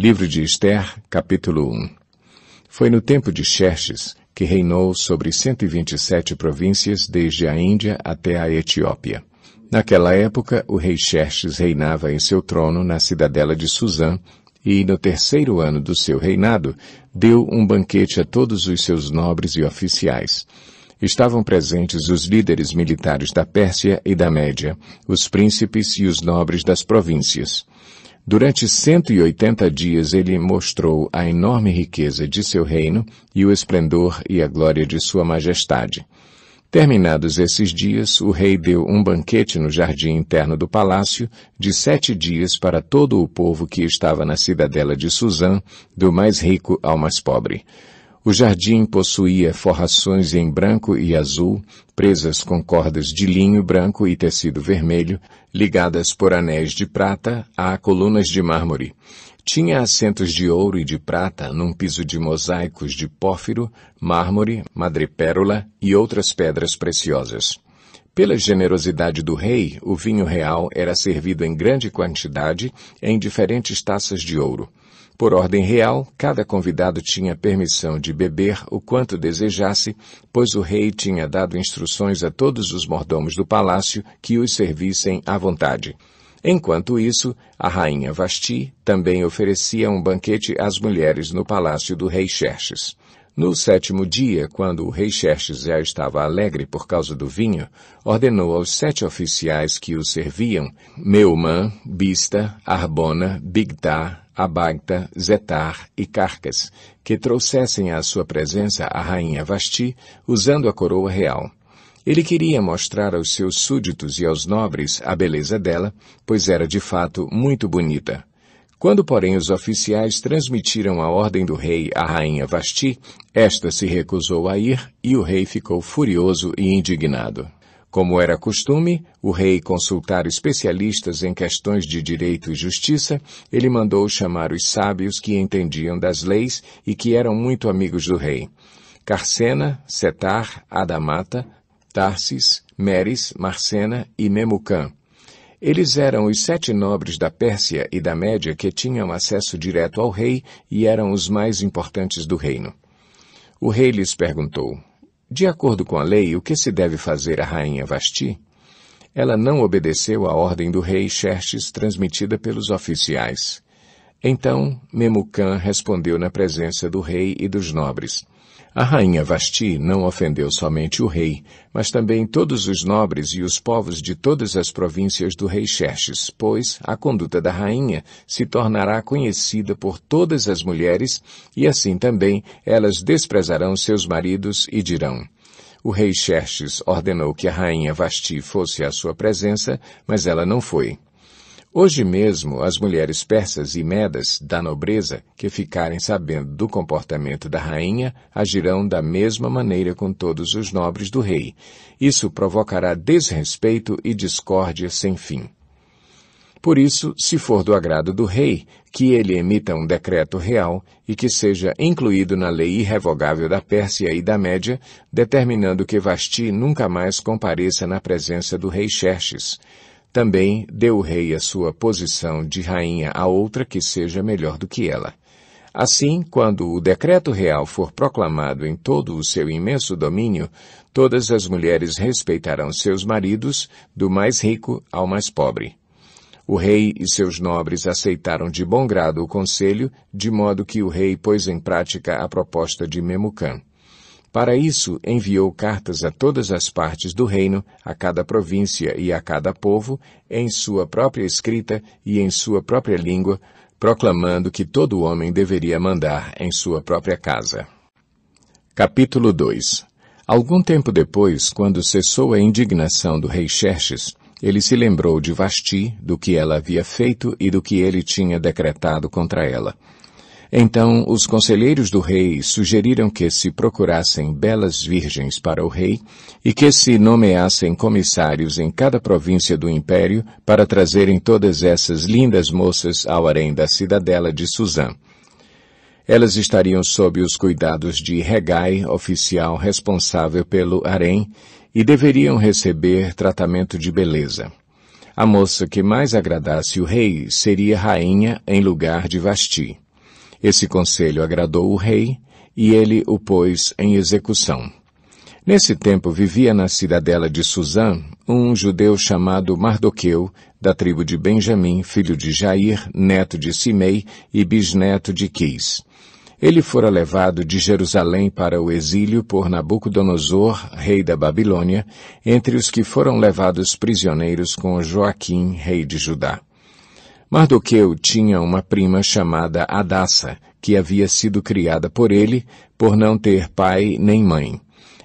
Livro de Esther, capítulo 1 Foi no tempo de Xerxes que reinou sobre 127 províncias desde a Índia até a Etiópia. Naquela época, o rei Xerxes reinava em seu trono na cidadela de Suzã, e no terceiro ano do seu reinado, deu um banquete a todos os seus nobres e oficiais. Estavam presentes os líderes militares da Pérsia e da Média, os príncipes e os nobres das províncias. Durante 180 dias ele mostrou a enorme riqueza de seu reino e o esplendor e a glória de sua majestade. Terminados esses dias, o rei deu um banquete no jardim interno do palácio de sete dias para todo o povo que estava na cidadela de Suzã, do mais rico ao mais pobre. O jardim possuía forrações em branco e azul, presas com cordas de linho branco e tecido vermelho, ligadas por anéis de prata a colunas de mármore. Tinha assentos de ouro e de prata num piso de mosaicos de pórfiro, mármore, madrepérola e outras pedras preciosas. Pela generosidade do rei, o vinho real era servido em grande quantidade em diferentes taças de ouro. Por ordem real, cada convidado tinha permissão de beber o quanto desejasse, pois o rei tinha dado instruções a todos os mordomos do palácio que os servissem à vontade. Enquanto isso, a rainha Vasti também oferecia um banquete às mulheres no palácio do rei Xerxes. No sétimo dia, quando o rei Xerxes já estava alegre por causa do vinho, ordenou aos sete oficiais que o serviam, Meumã, Bista, Arbona, Bigtá, Abagta, Zetar e Carcas, que trouxessem à sua presença a rainha Vasti, usando a coroa real. Ele queria mostrar aos seus súditos e aos nobres a beleza dela, pois era de fato muito bonita. Quando, porém, os oficiais transmitiram a ordem do rei à rainha Vasti, esta se recusou a ir e o rei ficou furioso e indignado. Como era costume, o rei consultar especialistas em questões de direito e justiça, ele mandou chamar os sábios que entendiam das leis e que eram muito amigos do rei. Carcena, Setar, Adamata, Tarsis, Meres, Marcena e Memucan. Eles eram os sete nobres da Pérsia e da Média que tinham acesso direto ao rei e eram os mais importantes do reino. O rei lhes perguntou, de acordo com a lei, o que se deve fazer à rainha Vasti? Ela não obedeceu à ordem do rei Xerxes transmitida pelos oficiais. Então, Memucan respondeu na presença do rei e dos nobres. A rainha Vasti não ofendeu somente o rei, mas também todos os nobres e os povos de todas as províncias do rei Xerxes, pois a conduta da rainha se tornará conhecida por todas as mulheres e assim também elas desprezarão seus maridos e dirão, o rei Xerxes ordenou que a rainha Vasti fosse à sua presença, mas ela não foi. Hoje mesmo, as mulheres persas e medas da nobreza que ficarem sabendo do comportamento da rainha agirão da mesma maneira com todos os nobres do rei. Isso provocará desrespeito e discórdia sem fim. Por isso, se for do agrado do rei, que ele emita um decreto real e que seja incluído na lei irrevogável da Pérsia e da Média, determinando que Vasti nunca mais compareça na presença do rei Xerxes. Também deu o rei a sua posição de rainha a outra que seja melhor do que ela. Assim, quando o decreto real for proclamado em todo o seu imenso domínio, todas as mulheres respeitarão seus maridos, do mais rico ao mais pobre. O rei e seus nobres aceitaram de bom grado o conselho, de modo que o rei pôs em prática a proposta de Memucan. Para isso, enviou cartas a todas as partes do reino, a cada província e a cada povo, em sua própria escrita e em sua própria língua, proclamando que todo homem deveria mandar em sua própria casa. Capítulo 2 Algum tempo depois, quando cessou a indignação do rei Xerxes, ele se lembrou de Vasti, do que ela havia feito e do que ele tinha decretado contra ela. Então os conselheiros do rei sugeriram que se procurassem belas virgens para o rei e que se nomeassem comissários em cada província do império para trazerem todas essas lindas moças ao harém da cidadela de Suzã. Elas estariam sob os cuidados de Regai, oficial responsável pelo harém, e deveriam receber tratamento de beleza. A moça que mais agradasse o rei seria rainha em lugar de Vasti. Esse conselho agradou o rei e ele o pôs em execução. Nesse tempo vivia na cidadela de Suzã um judeu chamado Mardoqueu, da tribo de Benjamim, filho de Jair, neto de Simei e bisneto de Quis. Ele fora levado de Jerusalém para o exílio por Nabucodonosor, rei da Babilônia, entre os que foram levados prisioneiros com Joaquim, rei de Judá. Mardoqueu tinha uma prima chamada Adassa, que havia sido criada por ele, por não ter pai nem mãe.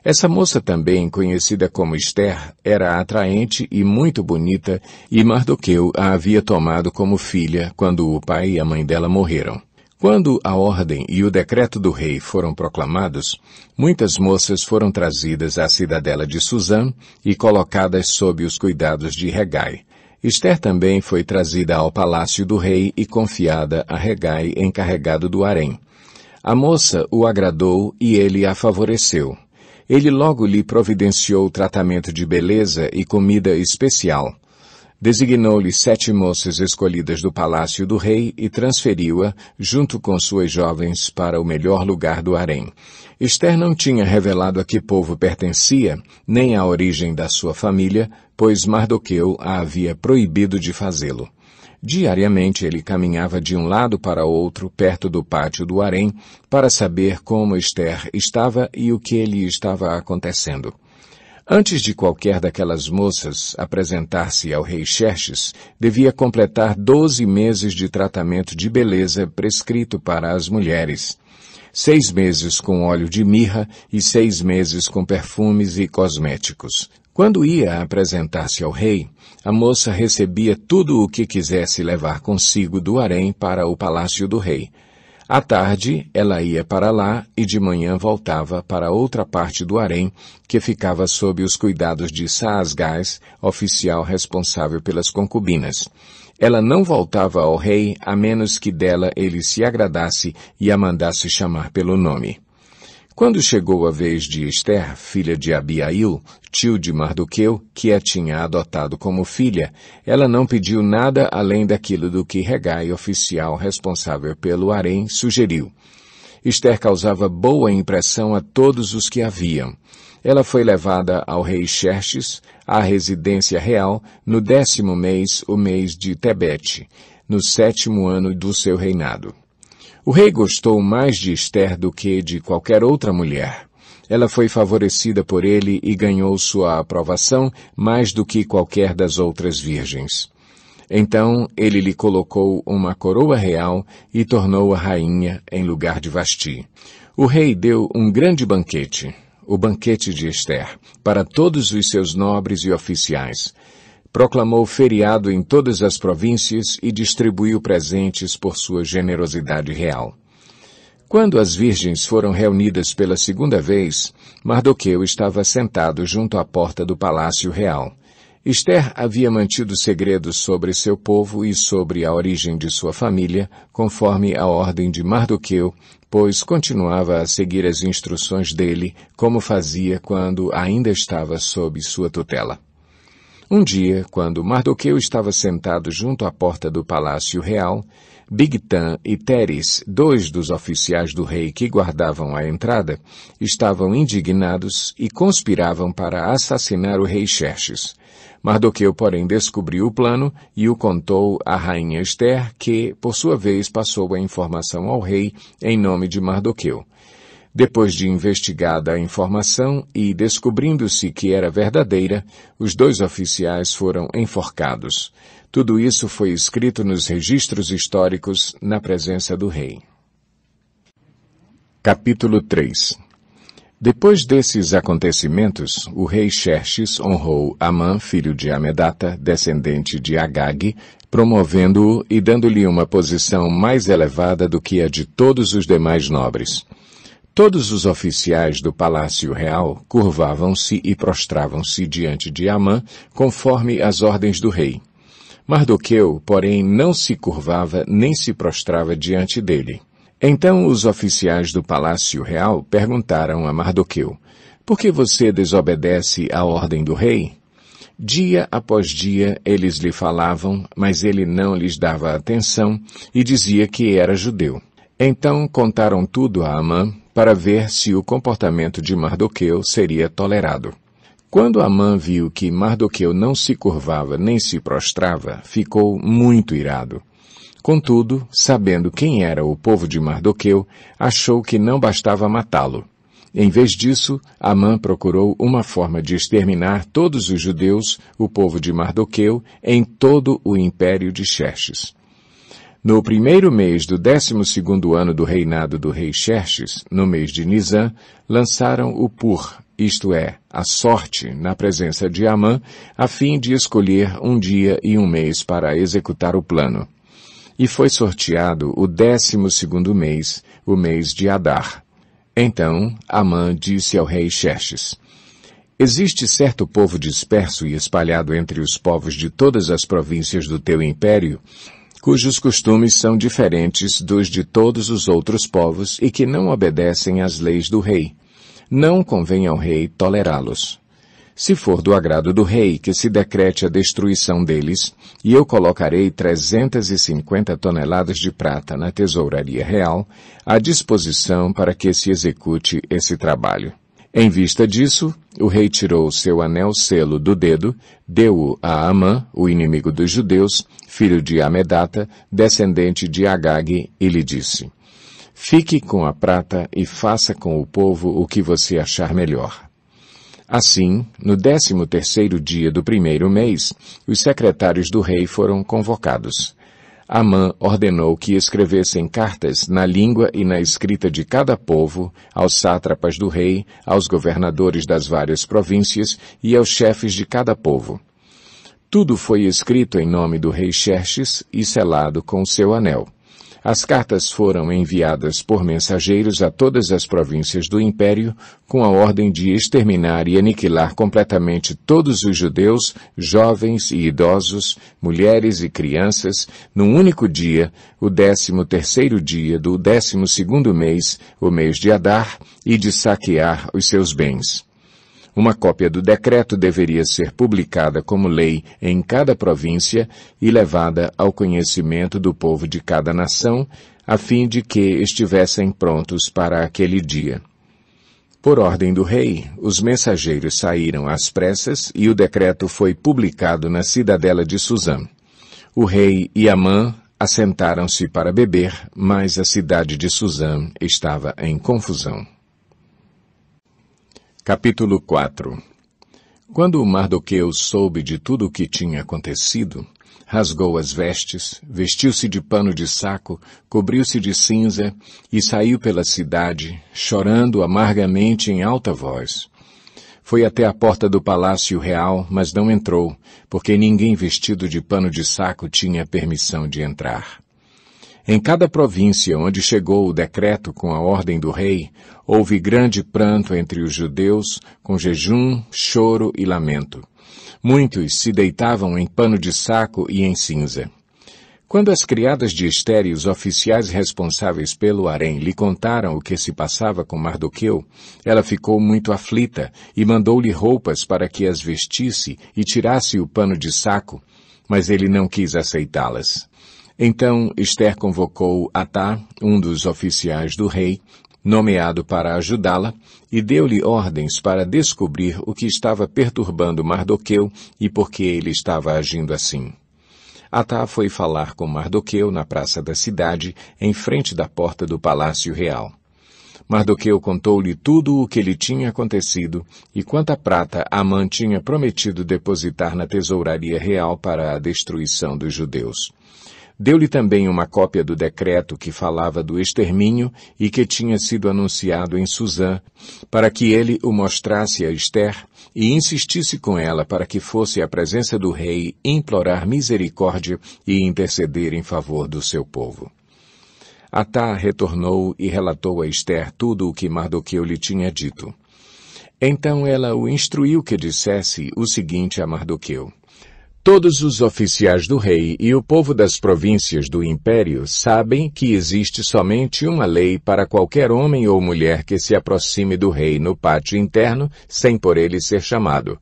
Essa moça também, conhecida como Esther, era atraente e muito bonita, e Mardoqueu a havia tomado como filha quando o pai e a mãe dela morreram. Quando a ordem e o decreto do rei foram proclamados, muitas moças foram trazidas à cidadela de Suzã e colocadas sob os cuidados de Regai, Esther também foi trazida ao palácio do rei e confiada a Regai, encarregado do harém. A moça o agradou e ele a favoreceu. Ele logo lhe providenciou tratamento de beleza e comida especial. Designou-lhe sete moças escolhidas do palácio do rei e transferiu-a, junto com suas jovens, para o melhor lugar do harém. Esther não tinha revelado a que povo pertencia, nem a origem da sua família, pois Mardoqueu a havia proibido de fazê-lo. Diariamente ele caminhava de um lado para outro perto do pátio do harém para saber como Esther estava e o que lhe estava acontecendo. Antes de qualquer daquelas moças apresentar-se ao rei Xerxes, devia completar doze meses de tratamento de beleza prescrito para as mulheres seis meses com óleo de mirra e seis meses com perfumes e cosméticos. Quando ia apresentar-se ao rei, a moça recebia tudo o que quisesse levar consigo do harém para o palácio do rei. À tarde, ela ia para lá e de manhã voltava para outra parte do harém, que ficava sob os cuidados de Saasgás, oficial responsável pelas concubinas. Ela não voltava ao rei a menos que dela ele se agradasse e a mandasse chamar pelo nome. Quando chegou a vez de Esther, filha de Abiail, tio de Mardoqueu, que a tinha adotado como filha, ela não pediu nada além daquilo do que Regai, oficial responsável pelo harém, sugeriu. Esther causava boa impressão a todos os que a viam. Ela foi levada ao rei Xerxes, à residência real, no décimo mês, o mês de Tebete, no sétimo ano do seu reinado. O rei gostou mais de Esther do que de qualquer outra mulher. Ela foi favorecida por ele e ganhou sua aprovação mais do que qualquer das outras virgens. Então ele lhe colocou uma coroa real e tornou-a rainha em lugar de Vasti. O rei deu um grande banquete o banquete de Esther, para todos os seus nobres e oficiais. Proclamou feriado em todas as províncias e distribuiu presentes por sua generosidade real. Quando as virgens foram reunidas pela segunda vez, Mardoqueu estava sentado junto à porta do palácio real. Esther havia mantido segredos sobre seu povo e sobre a origem de sua família, conforme a ordem de Mardoqueu, pois continuava a seguir as instruções dele, como fazia quando ainda estava sob sua tutela. Um dia, quando Mardoqueu estava sentado junto à porta do palácio real, Bigtan e Teres, dois dos oficiais do rei que guardavam a entrada, estavam indignados e conspiravam para assassinar o rei Xerxes. Mardoqueu, porém, descobriu o plano e o contou à rainha Esther, que, por sua vez, passou a informação ao rei em nome de Mardoqueu. Depois de investigada a informação e descobrindo-se que era verdadeira, os dois oficiais foram enforcados. Tudo isso foi escrito nos registros históricos na presença do rei. Capítulo 3 depois desses acontecimentos, o rei Xerxes honrou Amã, filho de Amedata, descendente de Agag, promovendo-o e dando-lhe uma posição mais elevada do que a de todos os demais nobres. Todos os oficiais do palácio real curvavam-se e prostravam-se diante de Amã, conforme as ordens do rei. Mardoqueu, porém, não se curvava nem se prostrava diante dele. Então os oficiais do palácio real perguntaram a Mardoqueu, por que você desobedece à ordem do rei? Dia após dia eles lhe falavam, mas ele não lhes dava atenção e dizia que era judeu. Então contaram tudo a Amã para ver se o comportamento de Mardoqueu seria tolerado. Quando Amã viu que Mardoqueu não se curvava nem se prostrava, ficou muito irado Contudo, sabendo quem era o povo de Mardoqueu, achou que não bastava matá-lo. Em vez disso, Amã procurou uma forma de exterminar todos os judeus, o povo de Mardoqueu, em todo o império de Xerxes. No primeiro mês do décimo segundo ano do reinado do rei Xerxes, no mês de Nisan, lançaram o Pur, isto é, a sorte, na presença de Amã, a fim de escolher um dia e um mês para executar o plano e foi sorteado o décimo segundo mês, o mês de Adar. Então, Amã disse ao rei Xerxes, Existe certo povo disperso e espalhado entre os povos de todas as províncias do teu império, cujos costumes são diferentes dos de todos os outros povos e que não obedecem às leis do rei. Não convém ao rei tolerá-los. Se for do agrado do rei que se decrete a destruição deles, e eu colocarei 350 toneladas de prata na tesouraria real, à disposição para que se execute esse trabalho. Em vista disso, o rei tirou seu anel selo do dedo, deu-o a Amã, o inimigo dos judeus, filho de Amedata, descendente de Agag, e lhe disse, Fique com a prata e faça com o povo o que você achar melhor. Assim, no décimo terceiro dia do primeiro mês, os secretários do rei foram convocados. Amã ordenou que escrevessem cartas na língua e na escrita de cada povo, aos sátrapas do rei, aos governadores das várias províncias e aos chefes de cada povo. Tudo foi escrito em nome do rei Xerxes e selado com seu anel. As cartas foram enviadas por mensageiros a todas as províncias do império com a ordem de exterminar e aniquilar completamente todos os judeus, jovens e idosos, mulheres e crianças, num único dia, o décimo terceiro dia do décimo segundo mês, o mês de Adar, e de saquear os seus bens. Uma cópia do decreto deveria ser publicada como lei em cada província e levada ao conhecimento do povo de cada nação, a fim de que estivessem prontos para aquele dia. Por ordem do rei, os mensageiros saíram às pressas e o decreto foi publicado na cidadela de Suzã. O rei e Amã assentaram-se para beber, mas a cidade de Suzã estava em confusão. Capítulo 4 Quando Mardoqueu soube de tudo o que tinha acontecido, rasgou as vestes, vestiu-se de pano de saco, cobriu-se de cinza e saiu pela cidade, chorando amargamente em alta voz. Foi até a porta do palácio real, mas não entrou, porque ninguém vestido de pano de saco tinha permissão de entrar. Em cada província onde chegou o decreto com a ordem do rei, houve grande pranto entre os judeus, com jejum, choro e lamento. Muitos se deitavam em pano de saco e em cinza. Quando as criadas de Esther e os oficiais responsáveis pelo harém lhe contaram o que se passava com Mardoqueu, ela ficou muito aflita e mandou-lhe roupas para que as vestisse e tirasse o pano de saco, mas ele não quis aceitá-las. Então Esther convocou Atá, um dos oficiais do rei, nomeado para ajudá-la, e deu-lhe ordens para descobrir o que estava perturbando Mardoqueu e por que ele estava agindo assim. Atá foi falar com Mardoqueu na praça da cidade, em frente da porta do palácio real. Mardoqueu contou-lhe tudo o que lhe tinha acontecido e quanta prata Amã tinha prometido depositar na tesouraria real para a destruição dos judeus. Deu-lhe também uma cópia do decreto que falava do extermínio e que tinha sido anunciado em Suzã, para que ele o mostrasse a Esther e insistisse com ela para que fosse à presença do rei implorar misericórdia e interceder em favor do seu povo. Atá retornou e relatou a Esther tudo o que Mardoqueu lhe tinha dito. Então ela o instruiu que dissesse o seguinte a Mardoqueu. Todos os oficiais do rei e o povo das províncias do império sabem que existe somente uma lei para qualquer homem ou mulher que se aproxime do rei no pátio interno sem por ele ser chamado.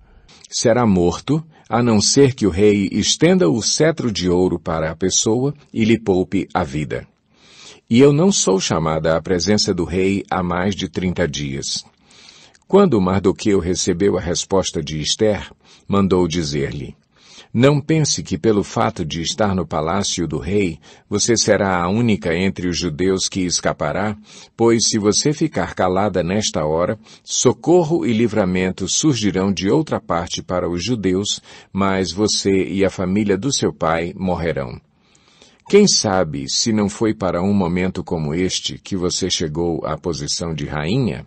Será morto, a não ser que o rei estenda o cetro de ouro para a pessoa e lhe poupe a vida. E eu não sou chamada à presença do rei há mais de trinta dias. Quando Mardoqueu recebeu a resposta de Esther, mandou dizer-lhe, não pense que pelo fato de estar no palácio do rei, você será a única entre os judeus que escapará, pois se você ficar calada nesta hora, socorro e livramento surgirão de outra parte para os judeus, mas você e a família do seu pai morrerão. Quem sabe se não foi para um momento como este que você chegou à posição de rainha?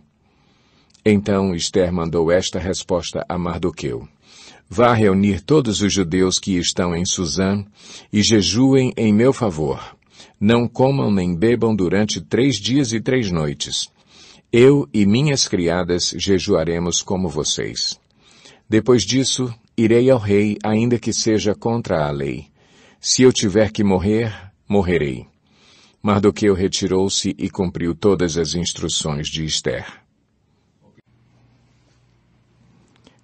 Então Esther mandou esta resposta a Mardoqueu. Vá reunir todos os judeus que estão em Suzã e jejuem em meu favor. Não comam nem bebam durante três dias e três noites. Eu e minhas criadas jejuaremos como vocês. Depois disso, irei ao rei, ainda que seja contra a lei. Se eu tiver que morrer, morrerei. Mardoqueu retirou-se e cumpriu todas as instruções de Esther.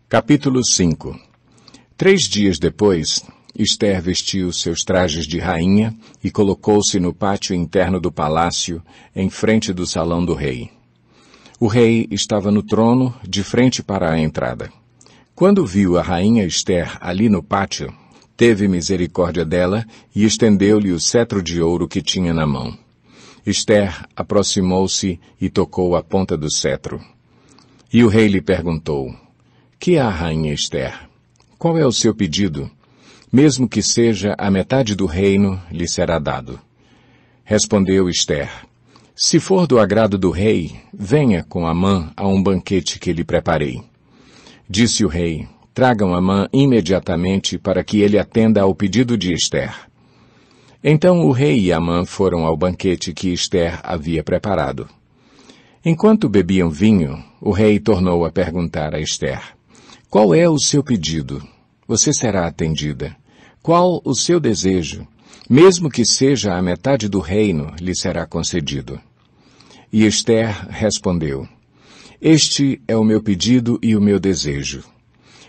Capítulo 5 Três dias depois, Esther vestiu seus trajes de rainha e colocou-se no pátio interno do palácio, em frente do salão do rei. O rei estava no trono, de frente para a entrada. Quando viu a rainha Esther ali no pátio, teve misericórdia dela e estendeu-lhe o cetro de ouro que tinha na mão. Esther aproximou-se e tocou a ponta do cetro. E o rei lhe perguntou, Que há, rainha Esther? qual é o seu pedido? Mesmo que seja a metade do reino, lhe será dado. Respondeu Esther, se for do agrado do rei, venha com Amã a um banquete que lhe preparei. Disse o rei, tragam Amã imediatamente para que ele atenda ao pedido de Esther. Então o rei e Amã foram ao banquete que Esther havia preparado. Enquanto bebiam vinho, o rei tornou a perguntar a Esther. Qual é o seu pedido? Você será atendida. Qual o seu desejo? Mesmo que seja a metade do reino, lhe será concedido. E Esther respondeu, Este é o meu pedido e o meu desejo.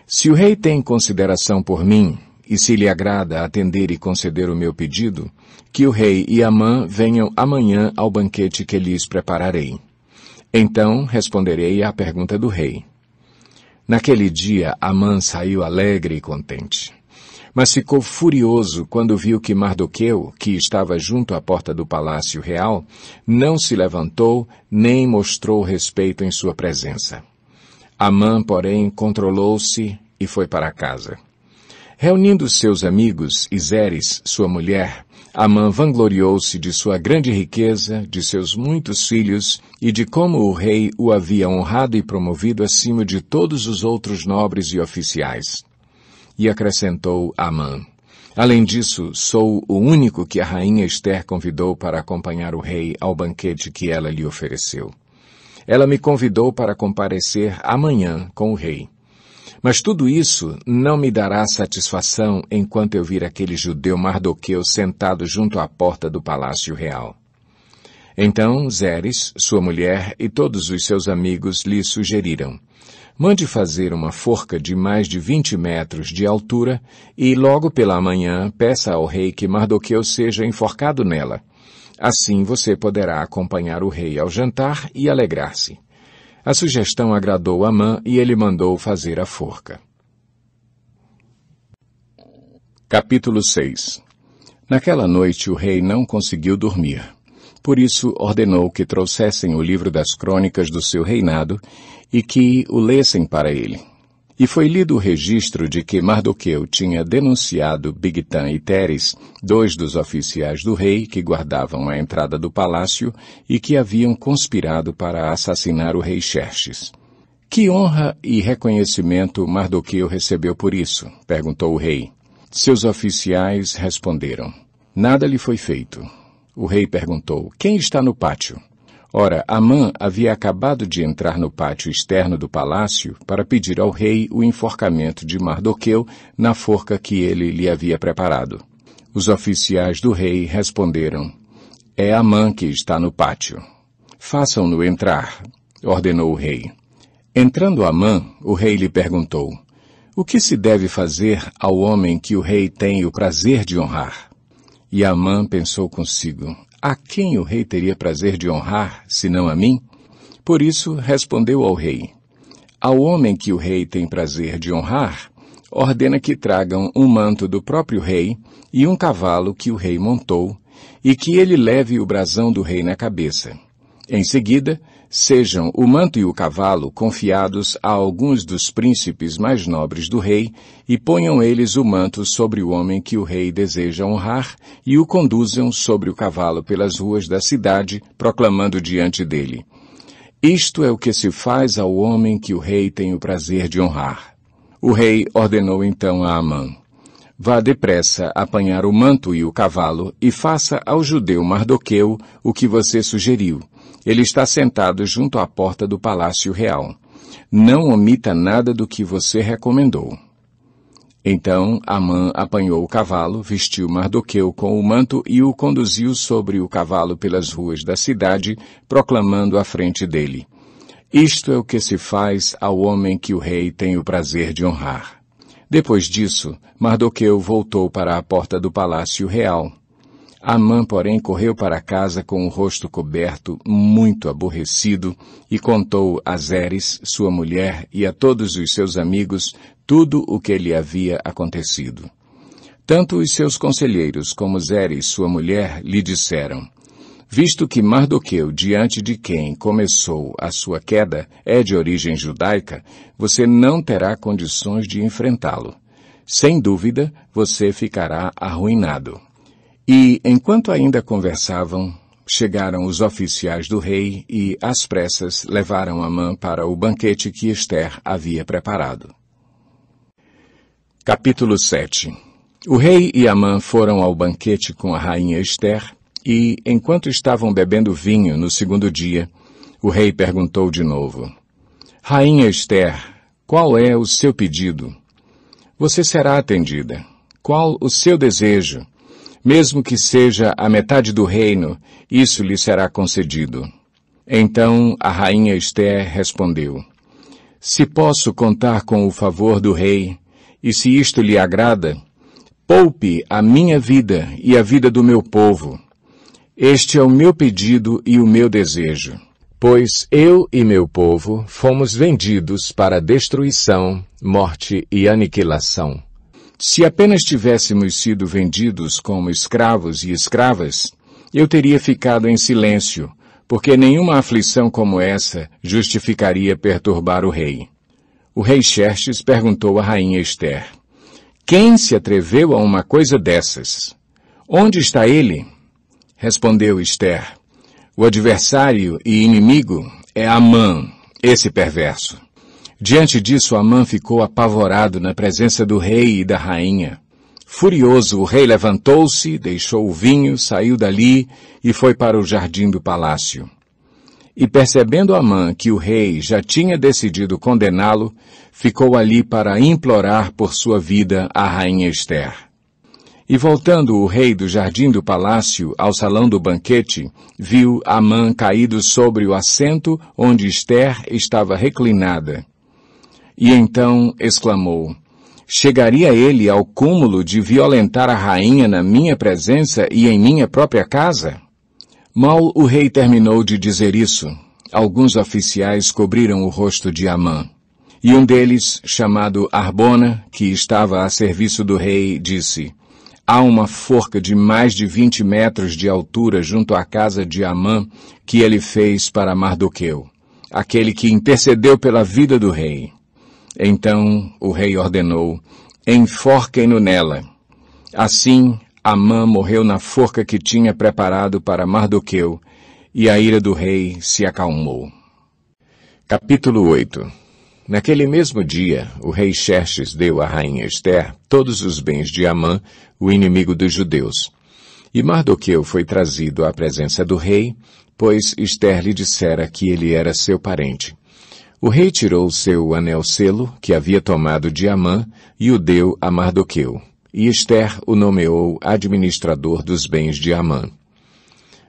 Se o rei tem consideração por mim, e se lhe agrada atender e conceder o meu pedido, que o rei e Amã venham amanhã ao banquete que lhes prepararei. Então responderei à pergunta do rei. Naquele dia, Amã saiu alegre e contente. Mas ficou furioso quando viu que Mardoqueu, que estava junto à porta do palácio real, não se levantou nem mostrou respeito em sua presença. Amã, porém, controlou-se e foi para casa. Reunindo seus amigos e Zeres, sua mulher, Amã vangloriou-se de sua grande riqueza, de seus muitos filhos e de como o rei o havia honrado e promovido acima de todos os outros nobres e oficiais. E acrescentou Amã, Além disso, sou o único que a rainha Esther convidou para acompanhar o rei ao banquete que ela lhe ofereceu. Ela me convidou para comparecer amanhã com o rei. Mas tudo isso não me dará satisfação enquanto eu vir aquele judeu Mardoqueu sentado junto à porta do palácio real. Então Zeres, sua mulher e todos os seus amigos lhe sugeriram, mande fazer uma forca de mais de vinte metros de altura e logo pela manhã peça ao rei que Mardoqueu seja enforcado nela. Assim você poderá acompanhar o rei ao jantar e alegrar-se. A sugestão agradou Amã e ele mandou fazer a forca. Capítulo 6 Naquela noite o rei não conseguiu dormir. Por isso ordenou que trouxessem o livro das crônicas do seu reinado e que o lessem para ele e foi lido o registro de que Mardoqueu tinha denunciado Bigtan e Teres, dois dos oficiais do rei que guardavam a entrada do palácio e que haviam conspirado para assassinar o rei Xerxes. Que honra e reconhecimento Mardoqueu recebeu por isso? perguntou o rei. Seus oficiais responderam. Nada lhe foi feito. O rei perguntou: Quem está no pátio? Ora, Amã havia acabado de entrar no pátio externo do palácio para pedir ao rei o enforcamento de Mardoqueu na forca que ele lhe havia preparado. Os oficiais do rei responderam, É Amã que está no pátio. Façam-no entrar, ordenou o rei. Entrando Amã, o rei lhe perguntou, O que se deve fazer ao homem que o rei tem o prazer de honrar? E Amã pensou consigo, a quem o rei teria prazer de honrar, senão a mim? Por isso respondeu ao rei: Ao homem que o rei tem prazer de honrar, ordena que tragam um manto do próprio rei e um cavalo que o rei montou, e que ele leve o brasão do rei na cabeça. Em seguida, sejam o manto e o cavalo confiados a alguns dos príncipes mais nobres do rei, e ponham eles o manto sobre o homem que o rei deseja honrar, e o conduzam sobre o cavalo pelas ruas da cidade, proclamando diante dele. Isto é o que se faz ao homem que o rei tem o prazer de honrar. O rei ordenou então a Amã, Vá depressa apanhar o manto e o cavalo e faça ao judeu Mardoqueu o que você sugeriu, ele está sentado junto à porta do palácio real. Não omita nada do que você recomendou. Então Amã apanhou o cavalo, vestiu Mardoqueu com o manto e o conduziu sobre o cavalo pelas ruas da cidade, proclamando à frente dele. Isto é o que se faz ao homem que o rei tem o prazer de honrar. Depois disso, Mardoqueu voltou para a porta do palácio real. Amã, porém, correu para casa com o rosto coberto, muito aborrecido, e contou a Zeres, sua mulher, e a todos os seus amigos tudo o que lhe havia acontecido. Tanto os seus conselheiros como Zeres, sua mulher, lhe disseram, Visto que Mardoqueu, diante de quem começou a sua queda, é de origem judaica, você não terá condições de enfrentá-lo. Sem dúvida, você ficará arruinado. E, enquanto ainda conversavam, chegaram os oficiais do rei e, às pressas, levaram Amã para o banquete que Esther havia preparado. Capítulo 7 O rei e Amã foram ao banquete com a rainha Esther e, enquanto estavam bebendo vinho no segundo dia, o rei perguntou de novo, Rainha Esther, qual é o seu pedido? Você será atendida. Qual o seu desejo? mesmo que seja a metade do reino, isso lhe será concedido. Então a rainha Esther respondeu, Se posso contar com o favor do rei, e se isto lhe agrada, poupe a minha vida e a vida do meu povo. Este é o meu pedido e o meu desejo. Pois eu e meu povo fomos vendidos para destruição, morte e aniquilação. Se apenas tivéssemos sido vendidos como escravos e escravas, eu teria ficado em silêncio, porque nenhuma aflição como essa justificaria perturbar o rei. O rei Xerxes perguntou à rainha Esther, Quem se atreveu a uma coisa dessas? Onde está ele? Respondeu Esther, O adversário e inimigo é Amã, esse perverso. Diante disso, Amã ficou apavorado na presença do rei e da rainha. Furioso, o rei levantou-se, deixou o vinho, saiu dali e foi para o jardim do palácio. E percebendo Amã que o rei já tinha decidido condená-lo, ficou ali para implorar por sua vida à rainha Esther. E voltando o rei do jardim do palácio ao salão do banquete, viu Amã caído sobre o assento onde Esther estava reclinada e então exclamou, Chegaria ele ao cúmulo de violentar a rainha na minha presença e em minha própria casa? Mal o rei terminou de dizer isso, alguns oficiais cobriram o rosto de Amã. E um deles, chamado Arbona, que estava a serviço do rei, disse, Há uma forca de mais de vinte metros de altura junto à casa de Amã que ele fez para Mardoqueu, aquele que intercedeu pela vida do rei. Então o rei ordenou, enforquem-no nela. Assim, Amã morreu na forca que tinha preparado para Mardoqueu, e a ira do rei se acalmou. Capítulo 8 Naquele mesmo dia, o rei Xerxes deu à rainha Esther todos os bens de Amã, o inimigo dos judeus. E Mardoqueu foi trazido à presença do rei, pois Esther lhe dissera que ele era seu parente. O rei tirou seu anel selo, que havia tomado de Amã, e o deu a Mardoqueu. E Esther o nomeou administrador dos bens de Amã.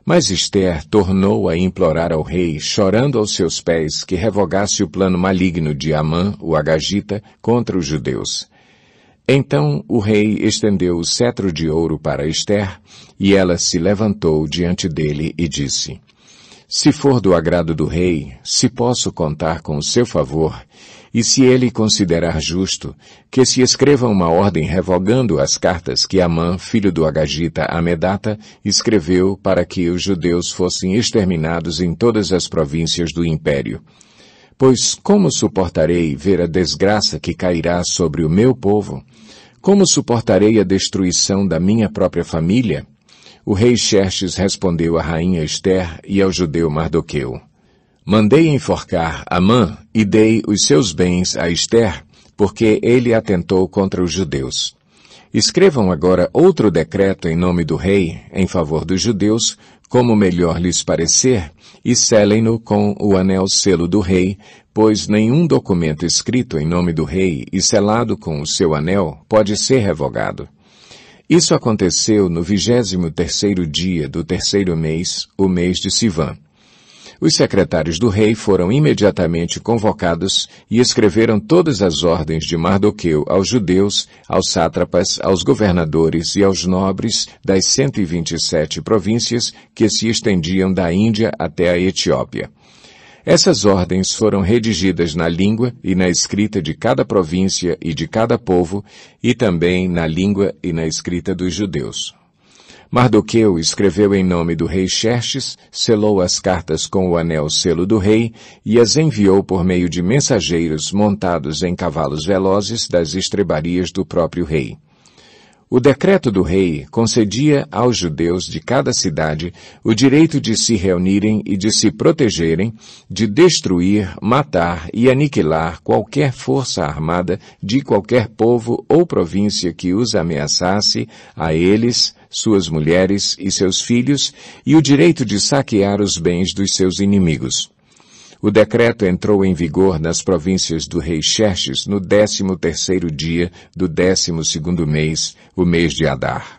Mas Esther tornou a implorar ao rei, chorando aos seus pés, que revogasse o plano maligno de Amã, o Agagita, contra os judeus. Então o rei estendeu o cetro de ouro para Esther, e ela se levantou diante dele e disse, se for do agrado do rei, se posso contar com o seu favor, e se ele considerar justo, que se escreva uma ordem revogando as cartas que Amã, filho do Agagita Amedata, escreveu para que os judeus fossem exterminados em todas as províncias do império. Pois como suportarei ver a desgraça que cairá sobre o meu povo? Como suportarei a destruição da minha própria família? O rei Xerxes respondeu à rainha Esther e ao judeu Mardoqueu. Mandei enforcar Amã e dei os seus bens a Esther, porque ele atentou contra os judeus. Escrevam agora outro decreto em nome do rei, em favor dos judeus, como melhor lhes parecer, e selem-no com o anel selo do rei, pois nenhum documento escrito em nome do rei e selado com o seu anel pode ser revogado. Isso aconteceu no vigésimo terceiro dia do terceiro mês, o mês de Sivan. Os secretários do rei foram imediatamente convocados e escreveram todas as ordens de Mardoqueu aos judeus, aos sátrapas, aos governadores e aos nobres das 127 províncias que se estendiam da Índia até a Etiópia. Essas ordens foram redigidas na língua e na escrita de cada província e de cada povo, e também na língua e na escrita dos judeus. Mardoqueu escreveu em nome do rei Xerxes, selou as cartas com o anel selo do rei e as enviou por meio de mensageiros montados em cavalos velozes das estrebarias do próprio rei. O decreto do rei concedia aos judeus de cada cidade o direito de se reunirem e de se protegerem, de destruir, matar e aniquilar qualquer força armada de qualquer povo ou província que os ameaçasse, a eles, suas mulheres e seus filhos, e o direito de saquear os bens dos seus inimigos. O decreto entrou em vigor nas províncias do rei Xerxes no décimo terceiro dia do décimo segundo mês, o mês de Adar.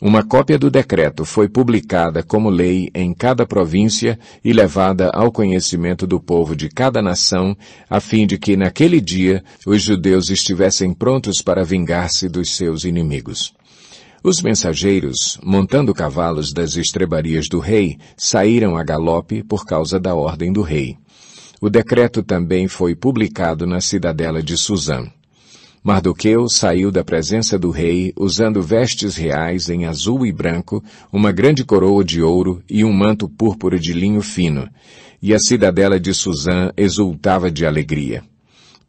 Uma cópia do decreto foi publicada como lei em cada província e levada ao conhecimento do povo de cada nação, a fim de que naquele dia os judeus estivessem prontos para vingar-se dos seus inimigos. Os mensageiros, montando cavalos das estrebarias do rei, saíram a galope por causa da ordem do rei. O decreto também foi publicado na cidadela de Suzã. Mardoqueu saiu da presença do rei usando vestes reais em azul e branco, uma grande coroa de ouro e um manto púrpura de linho fino, e a cidadela de Suzã exultava de alegria.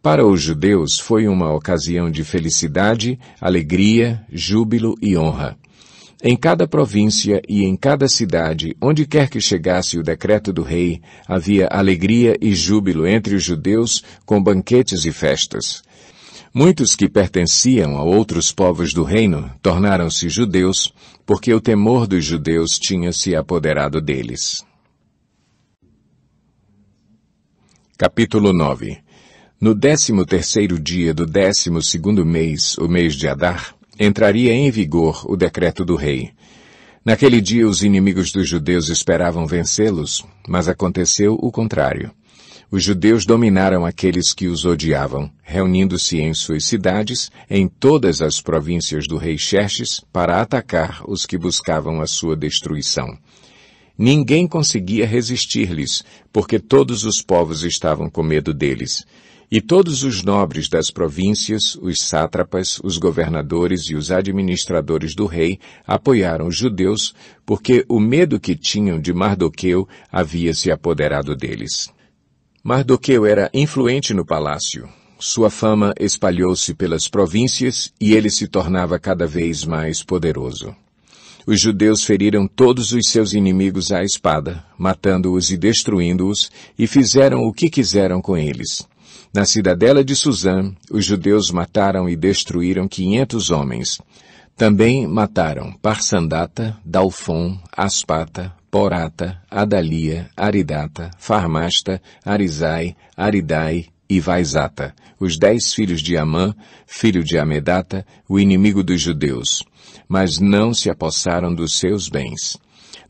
Para os judeus foi uma ocasião de felicidade, alegria, júbilo e honra. Em cada província e em cada cidade, onde quer que chegasse o decreto do rei, havia alegria e júbilo entre os judeus, com banquetes e festas. Muitos que pertenciam a outros povos do reino tornaram-se judeus, porque o temor dos judeus tinha se apoderado deles. Capítulo 9 No décimo terceiro dia do décimo segundo mês, o mês de Adar, entraria em vigor o decreto do rei. Naquele dia os inimigos dos judeus esperavam vencê-los, mas aconteceu o contrário. Os judeus dominaram aqueles que os odiavam, reunindo-se em suas cidades, em todas as províncias do rei Xerxes, para atacar os que buscavam a sua destruição. Ninguém conseguia resistir-lhes, porque todos os povos estavam com medo deles. E todos os nobres das províncias, os sátrapas, os governadores e os administradores do rei apoiaram os judeus, porque o medo que tinham de Mardoqueu havia se apoderado deles. Mardoqueu era influente no palácio. Sua fama espalhou-se pelas províncias e ele se tornava cada vez mais poderoso. Os judeus feriram todos os seus inimigos à espada, matando-os e destruindo-os, e fizeram o que quiseram com eles. Na cidadela de Suzã, os judeus mataram e destruíram 500 homens. Também mataram Parsandata, Dalfon, Aspata, Porata, Adalia, Aridata, Farmasta, Arizai, Aridai e Vaisata, os dez filhos de Amã, filho de Amedata, o inimigo dos judeus. Mas não se apossaram dos seus bens.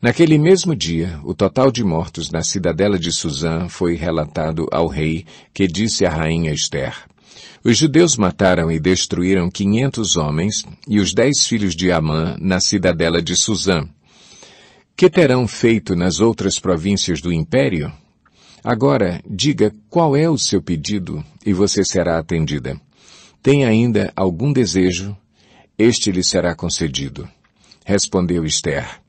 Naquele mesmo dia, o total de mortos na cidadela de Suzã foi relatado ao rei, que disse à rainha Esther, os judeus mataram e destruíram quinhentos homens e os dez filhos de Amã na cidadela de Suzã. Que terão feito nas outras províncias do império? Agora, diga qual é o seu pedido e você será atendida. Tem ainda algum desejo? Este lhe será concedido. Respondeu Esther.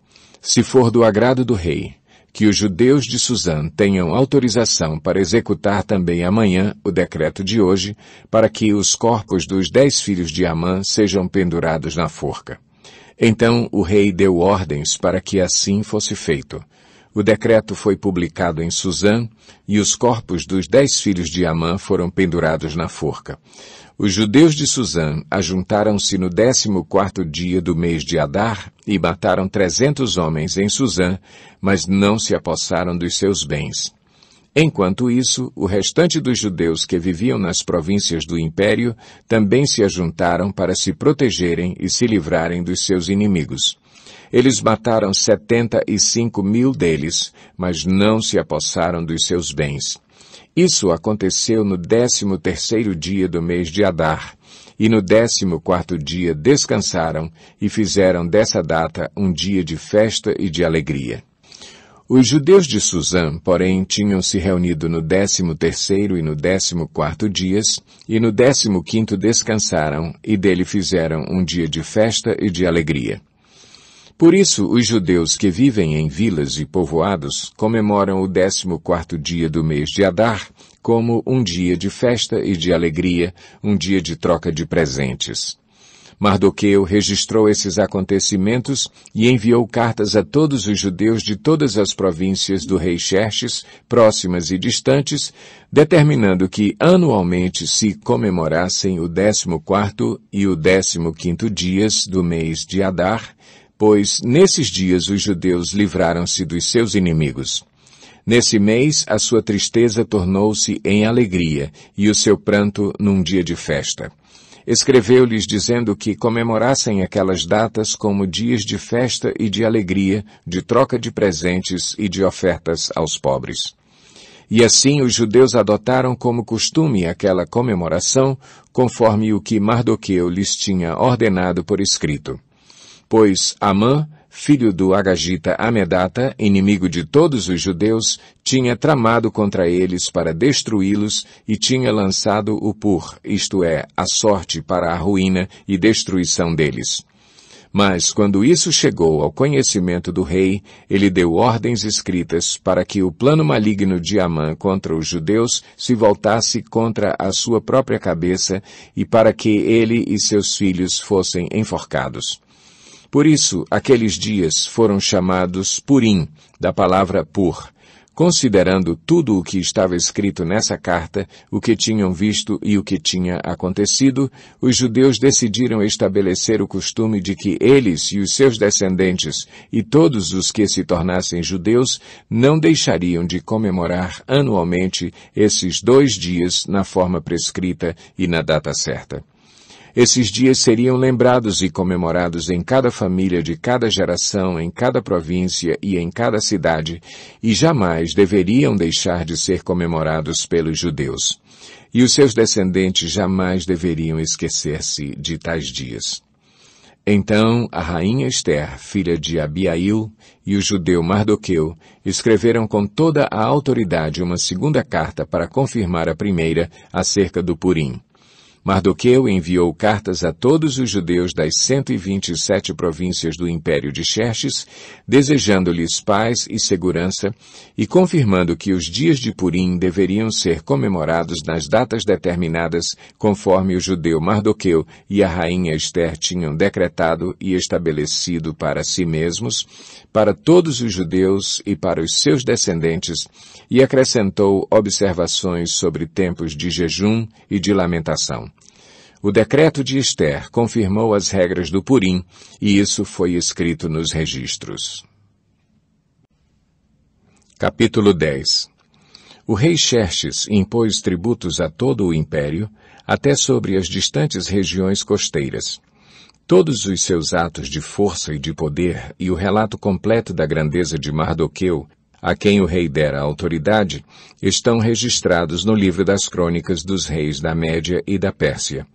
Se for do agrado do rei, que os judeus de Suzã tenham autorização para executar também amanhã o decreto de hoje, para que os corpos dos dez filhos de Amã sejam pendurados na forca. Então o rei deu ordens para que assim fosse feito. O decreto foi publicado em Suzã, e os corpos dos dez filhos de Amã foram pendurados na forca. Os judeus de Suzã ajuntaram-se no décimo quarto dia do mês de Adar e mataram trezentos homens em Suzã, mas não se apossaram dos seus bens. Enquanto isso, o restante dos judeus que viviam nas províncias do império também se ajuntaram para se protegerem e se livrarem dos seus inimigos. Eles mataram setenta e cinco mil deles, mas não se apossaram dos seus bens. Isso aconteceu no décimo terceiro dia do mês de Adar, e no décimo quarto dia descansaram e fizeram dessa data um dia de festa e de alegria. Os judeus de Suzã, porém, tinham se reunido no décimo terceiro e no décimo quarto dias, e no décimo quinto descansaram, e dele fizeram um dia de festa e de alegria. Por isso, os judeus que vivem em vilas e povoados comemoram o décimo quarto dia do mês de Adar como um dia de festa e de alegria, um dia de troca de presentes. Mardoqueu registrou esses acontecimentos e enviou cartas a todos os judeus de todas as províncias do rei Xerxes, próximas e distantes, determinando que anualmente se comemorassem o 14 e o 15 dias do mês de Adar, pois nesses dias os judeus livraram-se dos seus inimigos. Nesse mês a sua tristeza tornou-se em alegria e o seu pranto num dia de festa. Escreveu-lhes dizendo que comemorassem aquelas datas como dias de festa e de alegria, de troca de presentes e de ofertas aos pobres. E assim os judeus adotaram como costume aquela comemoração, conforme o que Mardoqueu lhes tinha ordenado por escrito. Pois Amã, filho do Agagita Amedata, inimigo de todos os judeus, tinha tramado contra eles para destruí-los e tinha lançado o pur, isto é, a sorte para a ruína e destruição deles. Mas quando isso chegou ao conhecimento do rei, ele deu ordens escritas para que o plano maligno de Amã contra os judeus se voltasse contra a sua própria cabeça e para que ele e seus filhos fossem enforcados. Por isso, aqueles dias foram chamados Purim, da palavra pur, considerando tudo o que estava escrito nessa carta, o que tinham visto e o que tinha acontecido, os judeus decidiram estabelecer o costume de que eles e os seus descendentes e todos os que se tornassem judeus não deixariam de comemorar anualmente esses dois dias na forma prescrita e na data certa. Esses dias seriam lembrados e comemorados em cada família de cada geração, em cada província e em cada cidade, e jamais deveriam deixar de ser comemorados pelos judeus. E os seus descendentes jamais deveriam esquecer-se de tais dias. Então a rainha Esther, filha de Abiail, e o judeu Mardoqueu escreveram com toda a autoridade uma segunda carta para confirmar a primeira acerca do Purim. Mardoqueu enviou cartas a todos os judeus das 127 províncias do Império de Xerxes, desejando-lhes paz e segurança e confirmando que os dias de Purim deveriam ser comemorados nas datas determinadas conforme o judeu Mardoqueu e a rainha Esther tinham decretado e estabelecido para si mesmos, para todos os judeus e para os seus descendentes, e acrescentou observações sobre tempos de jejum e de lamentação. O decreto de Esther confirmou as regras do Purim, e isso foi escrito nos registros. Capítulo 10 O rei Xerxes impôs tributos a todo o império, até sobre as distantes regiões costeiras. Todos os seus atos de força e de poder e o relato completo da grandeza de Mardoqueu, a quem o rei dera autoridade, estão registrados no livro das crônicas dos reis da Média e da Pérsia.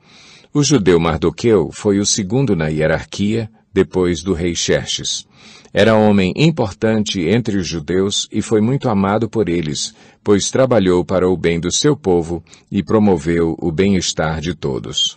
O judeu Mardoqueu foi o segundo na hierarquia, depois do rei Xerxes. Era homem importante entre os judeus e foi muito amado por eles, pois trabalhou para o bem do seu povo e promoveu o bem-estar de todos.